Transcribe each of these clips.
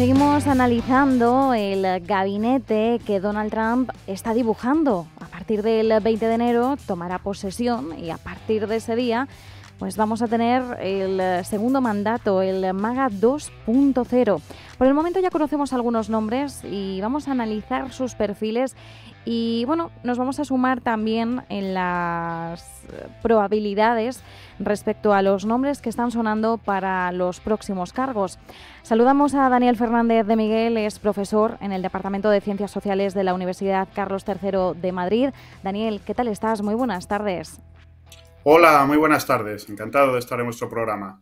Seguimos analizando el gabinete que Donald Trump está dibujando. A partir del 20 de enero tomará posesión y a partir de ese día pues vamos a tener el segundo mandato, el MAGA 2.0. Por el momento ya conocemos algunos nombres y vamos a analizar sus perfiles y bueno, nos vamos a sumar también en las probabilidades respecto a los nombres que están sonando para los próximos cargos. Saludamos a Daniel Fernández de Miguel, es profesor en el Departamento de Ciencias Sociales de la Universidad Carlos III de Madrid. Daniel, ¿qué tal estás? Muy buenas tardes. Hola, muy buenas tardes. Encantado de estar en vuestro programa.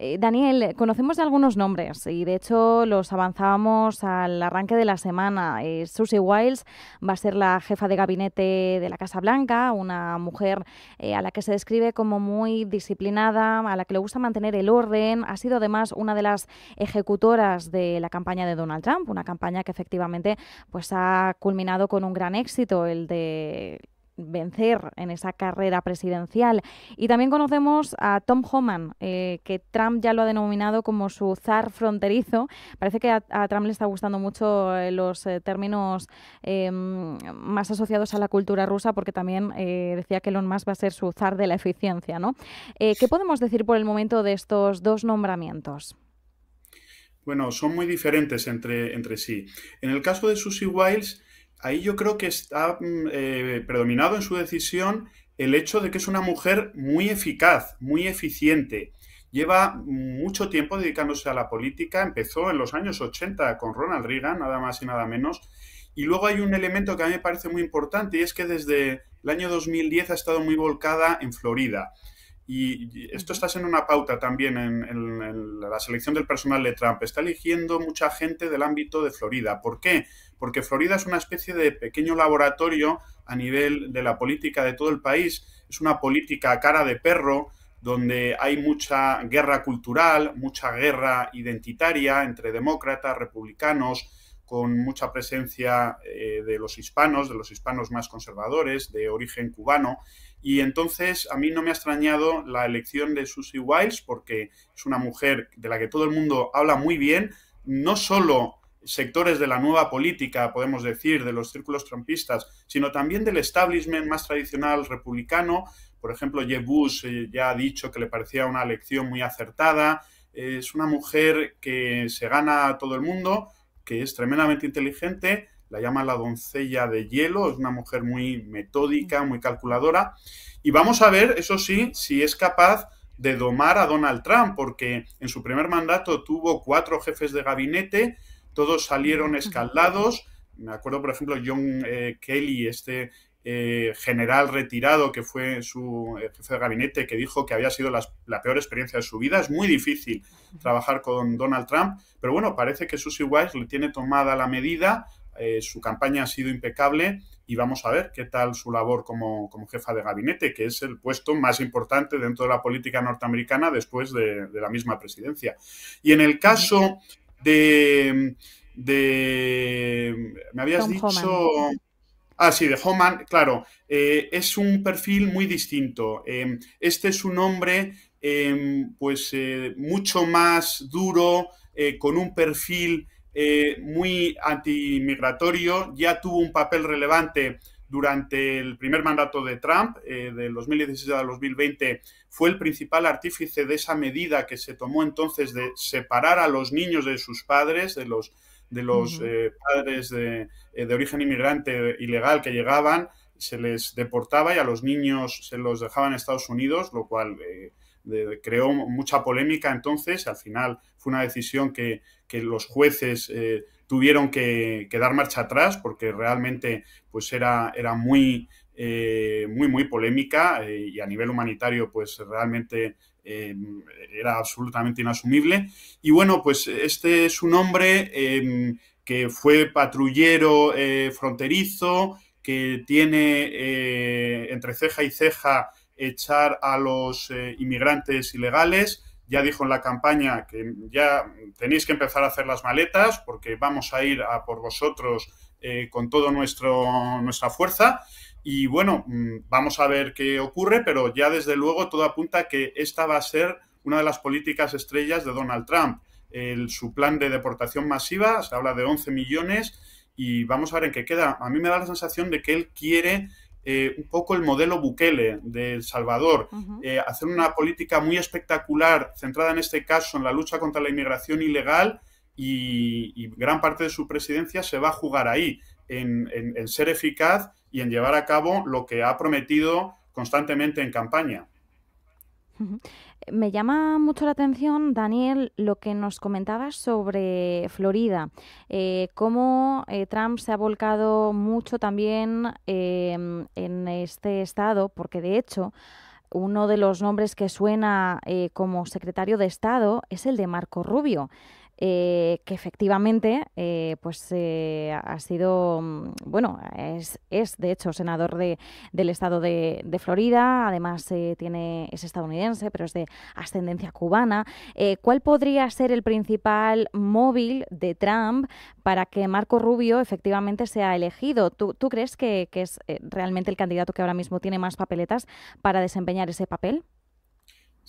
Eh, Daniel, conocemos algunos nombres y de hecho los avanzábamos al arranque de la semana. Eh, Susie Wiles va a ser la jefa de gabinete de la Casa Blanca, una mujer eh, a la que se describe como muy disciplinada, a la que le gusta mantener el orden. Ha sido además una de las ejecutoras de la campaña de Donald Trump, una campaña que efectivamente pues, ha culminado con un gran éxito, el de vencer en esa carrera presidencial. Y también conocemos a Tom Homan, eh, que Trump ya lo ha denominado como su zar fronterizo. Parece que a, Trump le está gustando mucho eh, los eh, términos em, más asociados a la cultura rusa, porque también decía que Elon Musk va a ser su zar de la eficiencia. ¿no? ¿Qué podemos decir por el momento de estos dos nombramientos? Bueno, son muy diferentes entre, entre sí. En el caso de Susie Wiles, ahí yo creo que está mm, eh, predominado en su decisión el hecho de que es una mujer muy eficaz, muy eficiente. Lleva mucho tiempo dedicándose a la política, empezó en los años 80 con Ronald Reagan, nada más y nada menos. Y luego hay un elemento que a mí me parece muy importante y es que desde el año 2010 ha estado muy volcada en Florida. Y esto está siendo una pauta también en, la selección del personal de Trump. Está eligiendo mucha gente del ámbito de Florida. ¿Por qué? Porque Florida es una especie de pequeño laboratorio a nivel de la política de todo el país. Es una política a cara de perro donde hay mucha guerra cultural, mucha guerra identitaria entre demócratas, republicanos, con mucha presencia eh, de los hispanos, de los hispanos más conservadores, de origen cubano. Y entonces a mí no me ha extrañado la elección de Susie Wiles porque es una mujer de la que todo el mundo habla muy bien, no solo sectores de la nueva política, podemos decir, de los círculos trumpistas, sino también del establishment más tradicional republicano. Por ejemplo, Jeb Bush eh, ya ha dicho que le parecía una elección muy acertada. Es una mujer que se gana a todo el mundo que es tremendamente inteligente, la llama la doncella de hielo, es una mujer muy metódica, muy calculadora, y vamos a ver, eso sí, si es capaz de domar a Donald Trump, porque en su primer mandato tuvo cuatro jefes de gabinete, todos salieron escaldados, me acuerdo, por ejemplo, John eh, Kelly, este eh, general retirado que fue su jefe de gabinete que dijo que había sido la peor experiencia de su vida. Es muy difícil trabajar con Donald Trump, pero bueno, parece que Susie Weiss le tiene tomada la medida, eh, su campaña ha sido impecable y vamos a ver qué tal su labor como, como, jefa de gabinete, que es el puesto más importante dentro de la política norteamericana después de, la misma presidencia. Y en el caso de... me habías dicho... Ah, sí, de Homan, claro. Eh, es un perfil muy distinto. Em, este es un hombre, em, pues, eh, mucho más duro, eh, con un perfil muy antimigratorio. Ya tuvo un papel relevante durante el primer mandato de Trump, de del 2016 al 2020, fue el principal artífice de esa medida que se tomó entonces de separar a los niños de sus padres, de los de los eh, padres eh, de, origen inmigrante ilegal que llegaban, se les deportaba y a los niños se los dejaban en Estados Unidos, lo cual eh, creó mucha polémica entonces. Al final fue una decisión que, los jueces tuvieron que, dar marcha atrás porque realmente pues era, era muy, muy, muy polémica y a nivel humanitario, pues realmente Em, era absolutamente inasumible. Y bueno, pues este es un hombre em, que fue patrullero eh, fronterizo, que tiene eh, entre ceja y ceja echar a los eh, inmigrantes ilegales. Ya dijo en la campaña que ya tenéis que empezar a hacer las maletas porque vamos a ir a por vosotros con toda nuestra fuerza. Y bueno, mm, vamos a ver qué ocurre, pero ya desde luego todo apunta a que esta va a ser una de las políticas estrellas de Donald Trump. El, su plan de deportación masiva, se habla de 11 millones y vamos a ver en qué queda. A mí me da la sensación de que él quiere eh, un poco el modelo Bukele de El Salvador, eh, hacer una política muy espectacular, centrada en este caso en la lucha contra la inmigración ilegal y, gran parte de su presidencia se va a jugar ahí, en ser eficaz y en llevar a cabo lo que ha prometido constantemente en campaña. Me llama mucho la atención, Daniel, lo que nos comentabas sobre Florida, eh, cómo eh, Trump se ha volcado mucho también em, en este estado, porque de hecho uno de los nombres que suena eh, como secretario de Estado es el de Marco Rubio. Eh, que efectivamente eh, pues, eh, ha sido, mm, bueno, es, es de hecho senador de, del estado de, Florida, además tiene, es estadounidense, pero es de ascendencia cubana. ¿Cuál podría ser el principal móvil de Trump para que Marco Rubio efectivamente sea elegido? ¿Tú, crees que es realmente el candidato que ahora mismo tiene más papeletas para desempeñar ese papel?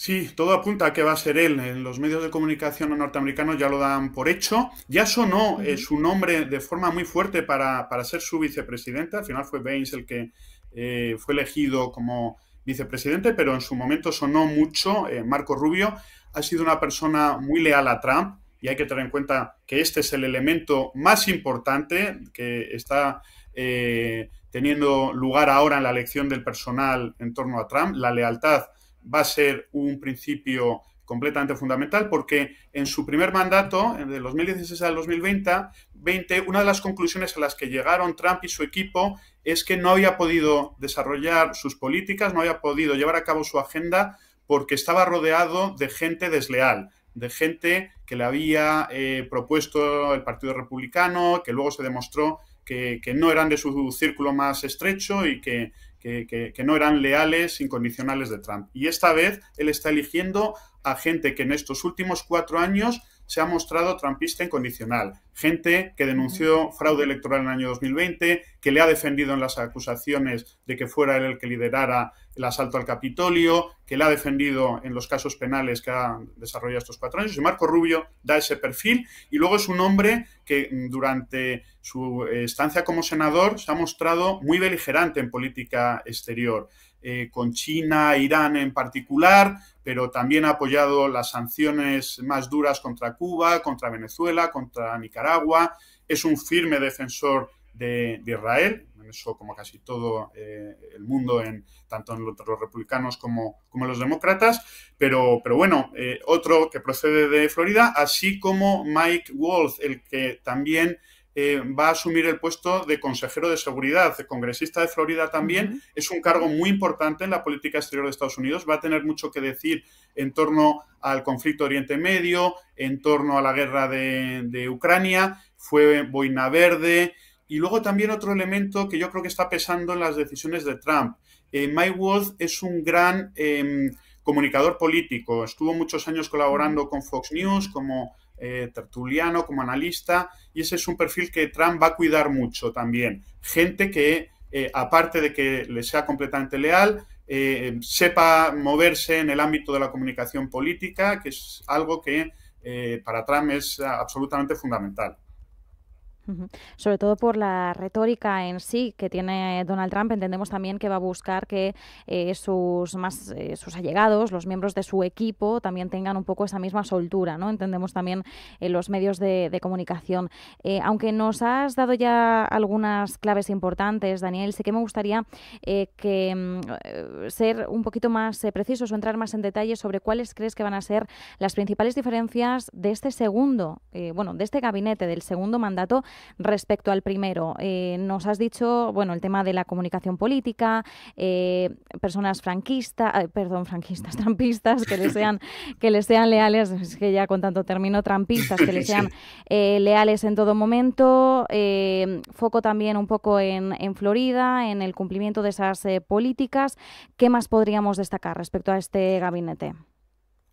Sí, todo apunta a que va a ser él. En los medios de comunicación norteamericanos ya lo dan por hecho. Ya sonó eh, su nombre de forma muy fuerte para, para, ser su vicepresidente. Al final fue Baines el que eh, fue elegido como vicepresidente, pero en su momento sonó mucho. Eh, Marco Rubio ha sido una persona muy leal a Trump y hay que tener en cuenta que este es el elemento más importante que está teniendo lugar ahora en la elección del personal en torno a Trump, la lealtad va a ser un principio completamente fundamental porque en su primer mandato, de 2016 al 2020, una de las conclusiones a las que llegaron Trump y su equipo es que no había podido desarrollar sus políticas, no había podido llevar a cabo su agenda porque estaba rodeado de gente desleal, de gente que le había eh, propuesto el Partido Republicano, que luego se demostró que no eran de su círculo más estrecho y que que, no eran leales, incondicionales de Trump. Y esta vez él está eligiendo a gente que en estos últimos cuatro años se ha mostrado trumpista incondicional. Gente que denunció fraude electoral en el año 2020, que le ha defendido en las acusaciones de que fuera él el que liderara el asalto al Capitolio, que la ha defendido en los casos penales que ha desarrollado estos cuatro años. Y Marco Rubio da ese perfil y luego es un hombre que mm, durante su eh, estancia como senador se ha mostrado muy beligerante en política exterior, eh, con China, Irán en particular, pero también ha apoyado las sanciones más duras contra Cuba, contra Venezuela, contra Nicaragua. Es un firme defensor de, Israel, eso como casi todo eh, el mundo, en, tanto en los, republicanos como, como los demócratas, pero, pero bueno, eh, otro que procede de Florida, así como Mike Wolf, el que también eh, va a asumir el puesto de consejero de seguridad, de congresista de Florida también, es un cargo muy importante en la política exterior de Estados Unidos, va a tener mucho que decir en torno al conflicto Oriente Medio, en torno a la guerra de, de Ucrania, fue boina verde, y luego también otro elemento que yo creo que está pesando en las decisiones de Trump. Eh, Mike Wolf es un gran em, comunicador político. Estuvo muchos años colaborando con Fox News como eh, tertuliano, como analista, y ese es un perfil que Trump va a cuidar mucho también. Gente que, eh, aparte de que le sea completamente leal, eh, sepa moverse en el ámbito de la comunicación política, que es algo que para Trump es absolutamente fundamental. Sobre todo por la retórica en sí que tiene Donald Trump, entendemos también que va a buscar que eh, sus más eh, sus allegados, los miembros de su equipo, también tengan un poco esa misma soltura, ¿no? Entendemos también eh, los medios de, comunicación. aunque nos has dado ya algunas claves importantes, Daniel, sé que me gustaría que mm, ser un poquito más precisos o entrar más en detalle sobre cuáles crees que van a ser las principales diferencias de este segundo, bueno, de este gabinete, del segundo mandato Respecto al primero, eh, nos has dicho, bueno, el tema de la comunicación política, eh, personas franquistas, eh, perdón, franquistas, trampistas, que les sean, que les sean leales, es que ya con tanto término, trampistas, que les sean leales en todo momento, foco también un poco en, en, Florida, en el cumplimiento de esas políticas. ¿Qué más podríamos destacar respecto a este gabinete?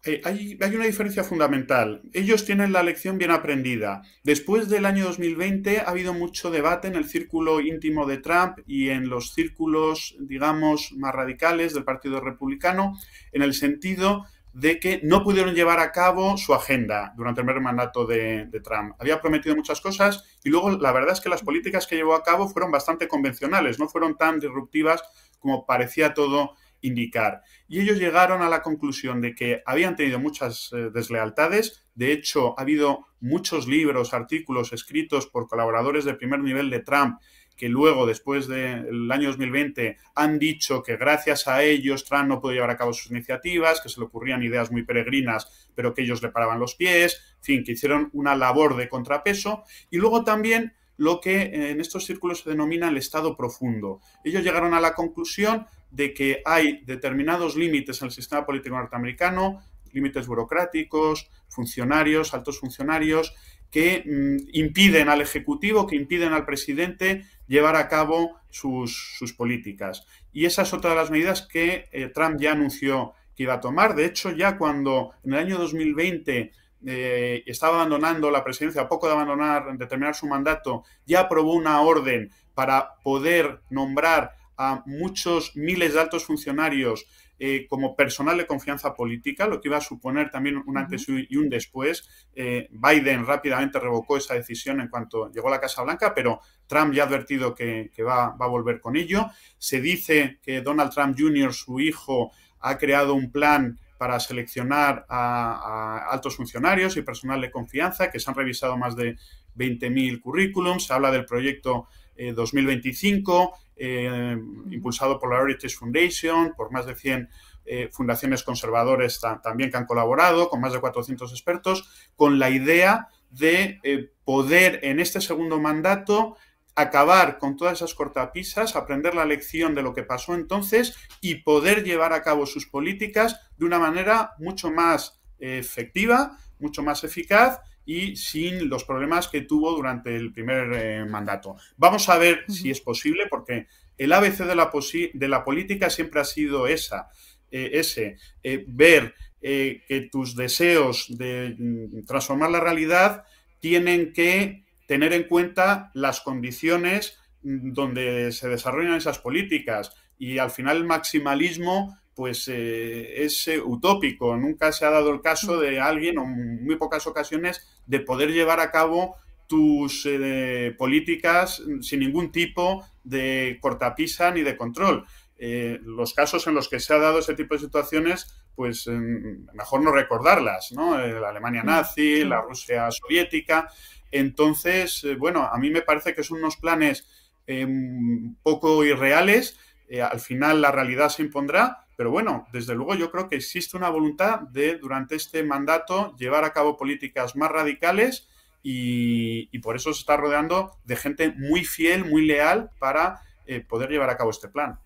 Eh, hay, una diferencia fundamental. Ellos tienen la lección bien aprendida. Después del año 2020 ha habido mucho debate en el círculo íntimo de Trump y en los círculos, digamos, más radicales del Partido Republicano, en el sentido de que no pudieron llevar a cabo su agenda durante el primer mandato de, de Trump. Había prometido muchas cosas y luego la verdad es que las políticas que llevó a cabo fueron bastante convencionales, no fueron tan disruptivas como parecía todo indicar. Y ellos llegaron a la conclusión de que habían tenido muchas eh, deslealtades. De hecho, ha habido muchos libros, artículos escritos por colaboradores de primer nivel de Trump que luego, después del año 2020, han dicho que gracias a ellos Trump no pudo llevar a cabo sus iniciativas, que se le ocurrían ideas muy peregrinas, pero que ellos le paraban los pies, en fin, que hicieron una labor de contrapeso. Y luego también lo que en estos círculos se denomina el estado profundo. Ellos llegaron a la conclusión de que hay determinados límites en el sistema político norteamericano, límites burocráticos, funcionarios, altos funcionarios, que mm, impiden al Ejecutivo, que impiden al presidente llevar a cabo sus, políticas. Y esa es otra de las medidas que eh, Trump ya anunció que iba a tomar. De hecho, ya cuando en el año 2020 eh, estaba abandonando la presidencia, a poco de abandonar, de terminar su mandato, ya aprobó una orden para poder nombrar a muchos miles de altos funcionarios eh, como personal de confianza política, lo que iba a suponer también un antes y un después. Eh, Biden rápidamente revocó esa decisión en cuanto llegó a la Casa Blanca, pero Trump ya ha advertido que, va, a volver con ello. Se dice que Donald Trump Jr., su hijo, ha creado un plan para seleccionar a, a altos funcionarios y personal de confianza, que se han revisado más de 20.000 currículums. Se habla del proyecto 2025, eh, eh, impulsado por la Heritage Foundation, por más de 100 eh, fundaciones conservadoras también que han colaborado, con más de 400 expertos, con la idea de poder en este segundo mandato acabar con todas esas cortapisas, aprender la lección de lo que pasó entonces y poder llevar a cabo sus políticas de una manera mucho más efectiva, mucho más eficaz y sin los problemas que tuvo durante el primer eh, mandato. Vamos a ver si es posible, porque el ABC de la, de la política siempre ha sido esa, eh, ese, eh, ver que tus deseos de mm, transformar la realidad tienen que tener en cuenta las condiciones Mm, donde se desarrollan esas políticas y al final el maximalismo pues eh, es eh, utópico. Nunca se ha dado el caso de alguien, o en muy pocas ocasiones, de poder llevar a cabo tus eh, políticas mm, sin ningún tipo de cortapisa ni de control. los casos en los que se ha dado ese tipo de situaciones, pues mm, mejor no recordarlas, ¿no? La Alemania nazi, la Rusia soviética. Entonces, bueno, a mí me parece que son unos planes Em, poco irreales, eh, al final la realidad se impondrá, pero bueno, desde luego yo creo que existe una voluntad de durante este mandato llevar a cabo políticas más radicales y, por eso se está rodeando de gente muy fiel, muy leal para eh, poder llevar a cabo este plan.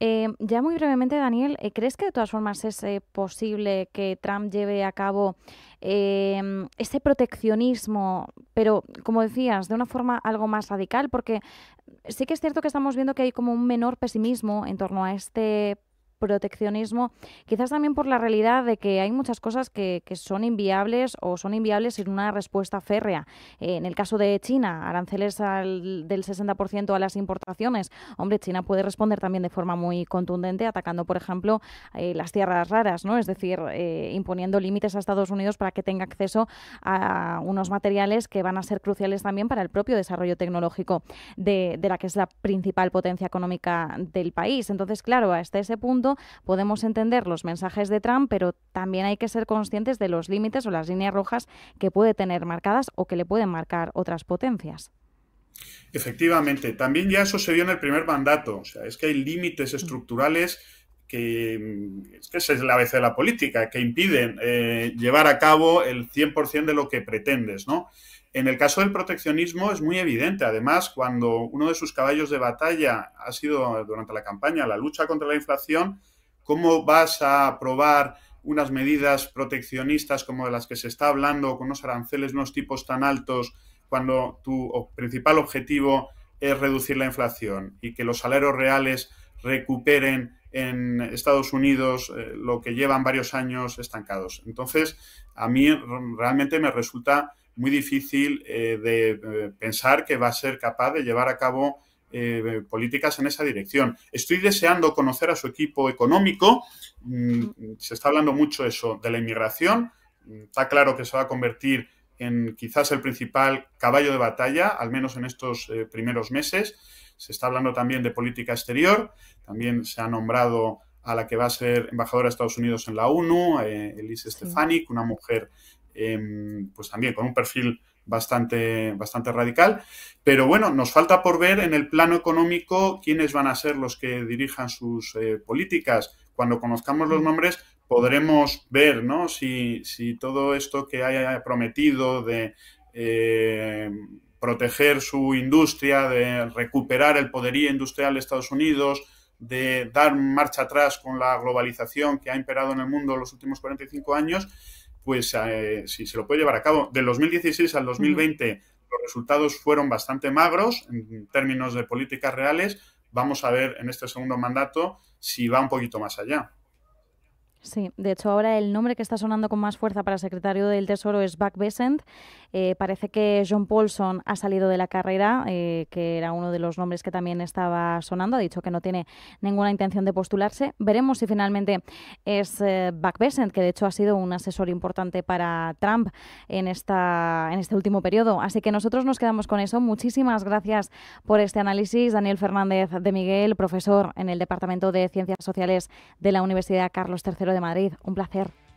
Em, ya muy brevemente, Daniel, eh, ¿crees que de todas formas es posible que Trump lleve a cabo Em, ese proteccionismo, pero como decías, de una forma algo más radical, porque sí que es cierto que estamos viendo que hay como un menor pesimismo en torno a este proteccionismo, quizás también por la realidad de que hay muchas cosas que, son inviables o son inviables sin una respuesta férrea. Eh, en el caso de China, aranceles del 60% a las importaciones. Hombre, China puede responder también de forma muy contundente, atacando, por ejemplo, eh, las tierras raras, ¿no? Es decir, eh, imponiendo límites a Estados Unidos para que tenga acceso a unos materiales que van a ser cruciales también para el propio desarrollo tecnológico de la que es la principal potencia económica del país. Entonces, claro, hasta ese punto podemos entender los mensajes de Trump, pero también hay que ser conscientes de los límites o las líneas rojas que puede tener marcadas o que le pueden marcar otras potencias. Efectivamente, también ya eso se vio en el primer mandato, o sea, es que hay límites mm. estructurales que, es la vez de la política, que impiden eh, llevar a cabo el 100% de lo que pretendes, ¿no? En el caso del proteccionismo es muy evidente. Además, cuando uno de sus caballos de batalla ha sido durante la campaña la lucha contra la inflación, ¿cómo vas a aprobar unas medidas proteccionistas como de las que se está hablando, con unos aranceles, unos tipos tan altos, cuando tu principal objetivo es reducir la inflación y que los salarios reales recuperen en Estados Unidos eh, lo que llevan varios años estancados. Entonces, a mí realmente me resulta muy difícil eh, de pensar que va a ser capaz de llevar a cabo eh, políticas en esa dirección. Estoy deseando conocer a su equipo económico. Mm, se está hablando mucho eso de la inmigración. Mm, está claro que se va a convertir en quizás el principal caballo de batalla, al menos en estos eh, primeros meses. Se está hablando también de política exterior. También se ha nombrado a la que va a ser embajadora de Estados Unidos en la ONU, Elise Stefanik, una mujer Em, pues también con un perfil bastante, bastante radical. Pero bueno, nos falta por ver en el plano económico quiénes van a ser los que dirijan sus eh, políticas. Cuando conozcamos los nombres podremos ver si, todo esto que haya prometido de em, proteger su industria, de recuperar el poderío industrial de Estados Unidos, de dar marcha atrás con la globalización que ha imperado en el mundo los últimos 45 años, pues eh, si se lo puede llevar a cabo. Del 2016 al 2020 los resultados fueron bastante magros en términos de políticas reales. Vamos a ver en este segundo mandato si va un poquito más allá. Sí, de hecho ahora el nombre que está sonando con más fuerza para secretario del Tesoro es Buck Besant. Eh, parece que John Paulson ha salido de la carrera, eh, que era uno de los nombres que también estaba sonando. Ha dicho que no tiene ninguna intención de postularse. Veremos si finalmente es back eh, Buck Besant, que de hecho ha sido un asesor importante para Trump en, esta, en este último periodo. Así que nosotros nos quedamos con eso. Muchísimas gracias por este análisis, Daniel Fernández de Miguel, profesor en el Departamento de Ciencias Sociales de la Universidad Carlos III Madrid. Un placer.